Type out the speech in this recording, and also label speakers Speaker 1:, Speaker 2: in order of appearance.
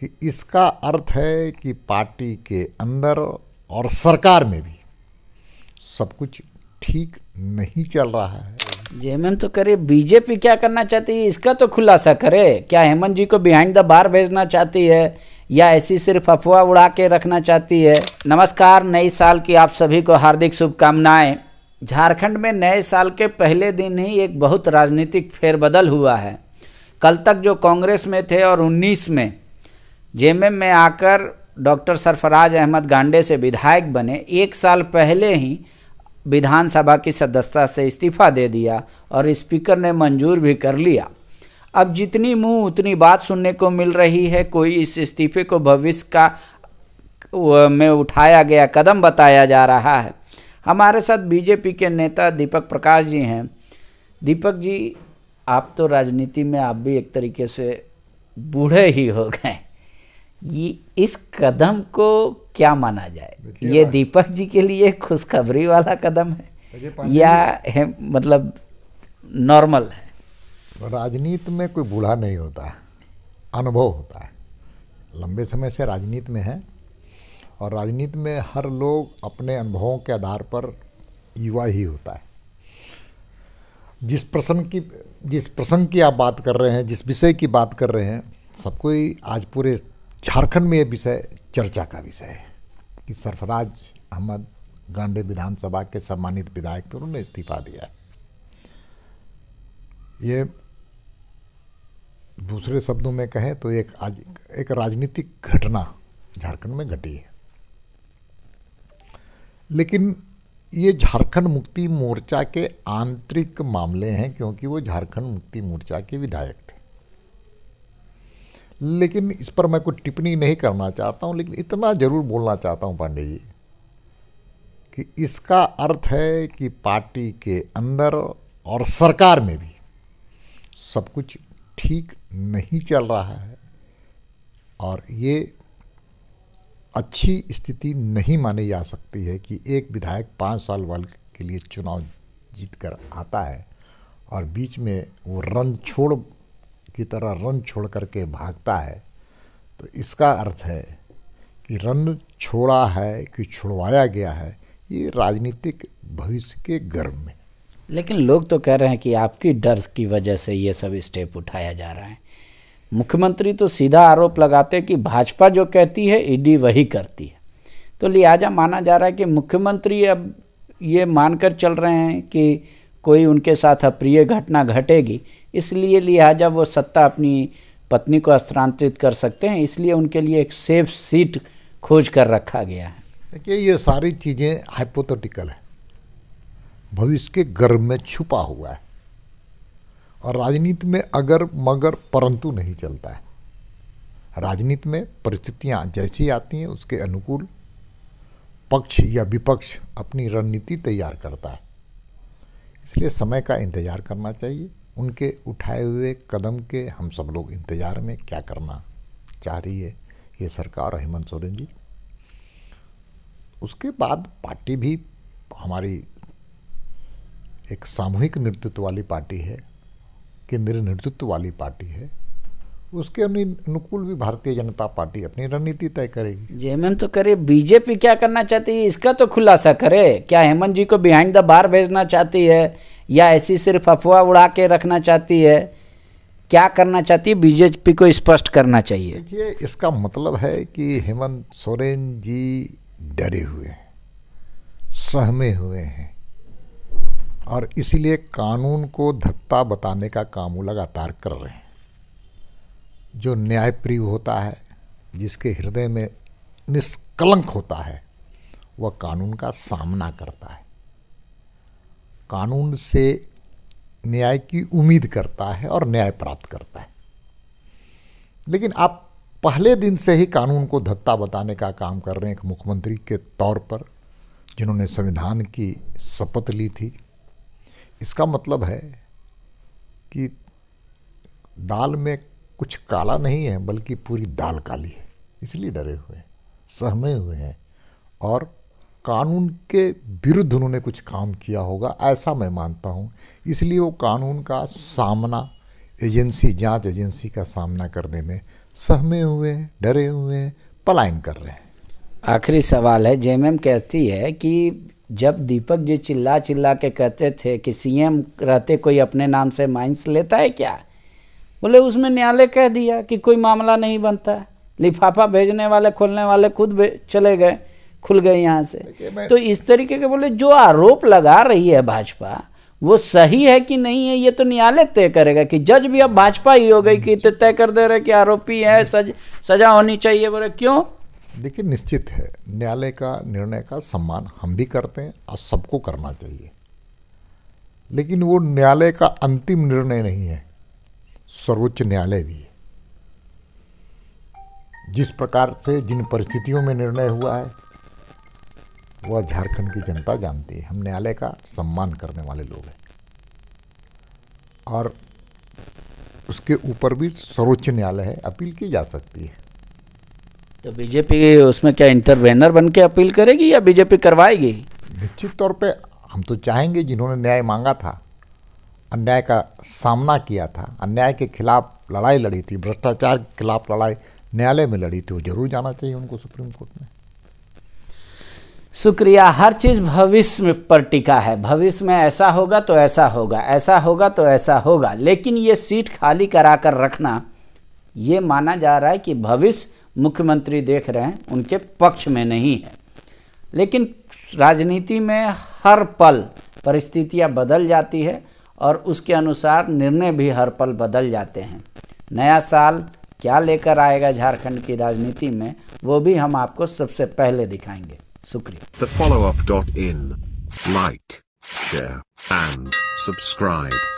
Speaker 1: कि इसका अर्थ है कि पार्टी के अंदर और सरकार में भी सब कुछ ठीक नहीं चल रहा है जी हेमन तो करे
Speaker 2: बीजेपी क्या करना चाहती है इसका तो खुलासा करे क्या हेमंत जी को बिहाइंड द बार भेजना चाहती है या ऐसी सिर्फ अफवाह उड़ा के रखना चाहती है नमस्कार नए साल की आप सभी को हार्दिक शुभकामनाएं झारखंड में नए साल के पहले दिन ही एक बहुत राजनीतिक फेरबदल हुआ है कल तक जो कांग्रेस में थे और उन्नीस में जे में आकर डॉक्टर सरफराज अहमद गांडे से विधायक बने एक साल पहले ही विधानसभा की सदस्यता से इस्तीफा दे दिया और स्पीकर ने मंजूर भी कर लिया अब जितनी मुंह उतनी बात सुनने को मिल रही है कोई इस इस्तीफे को भविष्य का में उठाया गया कदम बताया जा रहा है हमारे साथ बीजेपी के नेता दीपक प्रकाश जी हैं दीपक जी आप तो राजनीति में आप भी एक तरीके से बूढ़े ही हो गए ये इस कदम को क्या माना जाए ये दीपक जी के लिए खुशखबरी वाला कदम है या है मतलब नॉर्मल
Speaker 1: है राजनीति में कोई बूढ़ा नहीं होता अनुभव होता है लंबे समय से राजनीति में है और राजनीति में हर लोग अपने अनुभवों के आधार पर युवा ही होता है जिस प्रसंग की जिस प्रसंग की आप बात कर रहे हैं जिस विषय की बात कर रहे हैं सबको आज पूरे झारखंड में ये विषय चर्चा का विषय है कि सरफराज अहमद गांडे विधानसभा के सम्मानित विधायक थे उन्होंने इस्तीफा दिया ये दूसरे शब्दों में कहें तो एक आज एक राजनीतिक घटना झारखंड में घटी है लेकिन ये झारखंड मुक्ति मोर्चा के आंतरिक मामले हैं क्योंकि वो झारखंड मुक्ति मोर्चा के विधायक थे लेकिन इस पर मैं कोई टिप्पणी नहीं करना चाहता हूँ लेकिन इतना ज़रूर बोलना चाहता हूँ पांडे जी कि इसका अर्थ है कि पार्टी के अंदर और सरकार में भी सब कुछ ठीक नहीं चल रहा है और ये अच्छी स्थिति नहीं मानी जा सकती है कि एक विधायक पाँच साल वर्ग के लिए चुनाव जीत कर आता है और बीच में वो रन छोड़ की तरह रन छोड़ करके भागता है तो इसका अर्थ है कि रन छोड़ा है कि छुड़वाया गया है ये राजनीतिक भविष्य के गर्भ में लेकिन लोग तो कह रहे हैं कि आपकी
Speaker 2: डर की वजह से ये सब स्टेप उठाया जा रहा है मुख्यमंत्री तो सीधा आरोप लगाते हैं कि भाजपा जो कहती है ईडी वही करती है तो लिहाजा माना जा रहा है कि मुख्यमंत्री अब ये मानकर चल रहे हैं कि कोई उनके साथ अप्रिय घटना घटेगी इसलिए लिहाजा वो सत्ता अपनी पत्नी को स्थानांतरित कर सकते हैं
Speaker 1: इसलिए उनके लिए एक सेफ सीट खोज कर रखा गया है देखिए ये सारी चीज़ें हाइपोथेटिकल है भविष्य के गर्भ में छुपा हुआ है और राजनीति में अगर मगर परंतु नहीं चलता है राजनीति में परिस्थितियाँ जैसी आती हैं उसके अनुकूल पक्ष या विपक्ष अपनी रणनीति तैयार करता है इसलिए समय का इंतज़ार करना चाहिए उनके उठाए हुए कदम के हम सब लोग इंतज़ार में क्या करना चाह रही है ये सरकार और हेमंत सोरेन जी उसके बाद पार्टी भी हमारी एक सामूहिक नेतृत्व वाली पार्टी है केंद्रीय नेतृत्व वाली पार्टी है उसके अपनी अनुकूल भी भारतीय जनता पार्टी अपनी रणनीति तय करेगी
Speaker 2: जी हेमंत तो करे बीजेपी क्या करना चाहती है इसका तो खुलासा करे क्या हेमंत जी को बिहाइंड द बार भेजना चाहती है या ऐसी सिर्फ अफवाह उड़ा के रखना चाहती है क्या करना चाहती है बीजेपी को स्पष्ट करना चाहिए देखिए
Speaker 1: इसका मतलब है कि हेमंत सोरेन जी डरे हुए हैं सहमे हुए हैं और इसीलिए कानून को धत्ता बताने का काम वो लगातार कर रहे हैं जो न्यायप्रिय होता है जिसके हृदय में निष्कलंक होता है वह कानून का सामना करता है कानून से न्याय की उम्मीद करता है और न्याय प्राप्त करता है लेकिन आप पहले दिन से ही कानून को धत्ता बताने का काम कर रहे हैं एक मुख्यमंत्री के तौर पर जिन्होंने संविधान की शपथ ली थी इसका मतलब है कि दाल में कुछ काला नहीं है बल्कि पूरी दाल काली है इसलिए डरे हुए हैं सहमे हुए हैं और कानून के विरुद्ध उन्होंने कुछ काम किया होगा ऐसा मैं मानता हूँ इसलिए वो कानून का सामना एजेंसी जांच एजेंसी का सामना करने में सहमे हुए हैं डरे हुए हैं पलायन कर रहे हैं आखिरी सवाल है जे कहती है कि
Speaker 2: जब दीपक जी चिल्ला चिल्ला के कहते थे कि सीएम रहते कोई अपने नाम से माइंस लेता है क्या बोले उसमें न्यायालय कह दिया कि कोई मामला नहीं बनता है लिफाफा भेजने वाले खोलने वाले खुद चले गए खुल गए यहाँ से तो इस तरीके के बोले जो आरोप लगा रही है भाजपा वो सही है कि नहीं है ये तो न्यायालय तय करेगा कि जज भी अब भाजपा ही हो गई कि तय कर दे रहे कि आरोपी है सज, सजा
Speaker 1: होनी चाहिए बोले क्यों देखिए निश्चित है न्यायालय का निर्णय का सम्मान हम भी करते हैं और सबको करना चाहिए लेकिन वो न्यायालय का अंतिम निर्णय नहीं है सर्वोच्च न्यायालय भी है जिस प्रकार से जिन परिस्थितियों में निर्णय हुआ है वह झारखंड की जनता जानती है हम न्यायालय का सम्मान करने वाले लोग हैं और उसके ऊपर भी सर्वोच्च न्यायालय है अपील की जा सकती है
Speaker 2: तो बीजेपी उसमें क्या इंटरवेनर बन के अपील करेगी या बीजेपी करवाएगी
Speaker 1: निश्चित तौर पे हम तो चाहेंगे जिन्होंने न्याय मांगा था अन्याय का सामना किया था अन्याय के खिलाफ लड़ाई लड़ी थी भ्रष्टाचार के खिलाफ लड़ाई न्यायालय में लड़ी थी वो जरूर जाना चाहिए उनको सुप्रीम कोर्ट में शुक्रिया हर
Speaker 2: चीज़ भविष्य में पर टिका है भविष्य में ऐसा होगा तो ऐसा होगा ऐसा होगा तो ऐसा होगा लेकिन ये सीट खाली करा कर रखना ये माना जा रहा है कि भविष्य मुख्यमंत्री देख रहे हैं उनके पक्ष में नहीं है लेकिन राजनीति में हर पल परिस्थितियां बदल जाती है और उसके अनुसार निर्णय भी हर पल बदल जाते हैं नया साल क्या लेकर आएगा झारखंड की राजनीति में वो भी हम आपको सबसे पहले दिखाएंगे शुक्रिया follow up like share and subscribe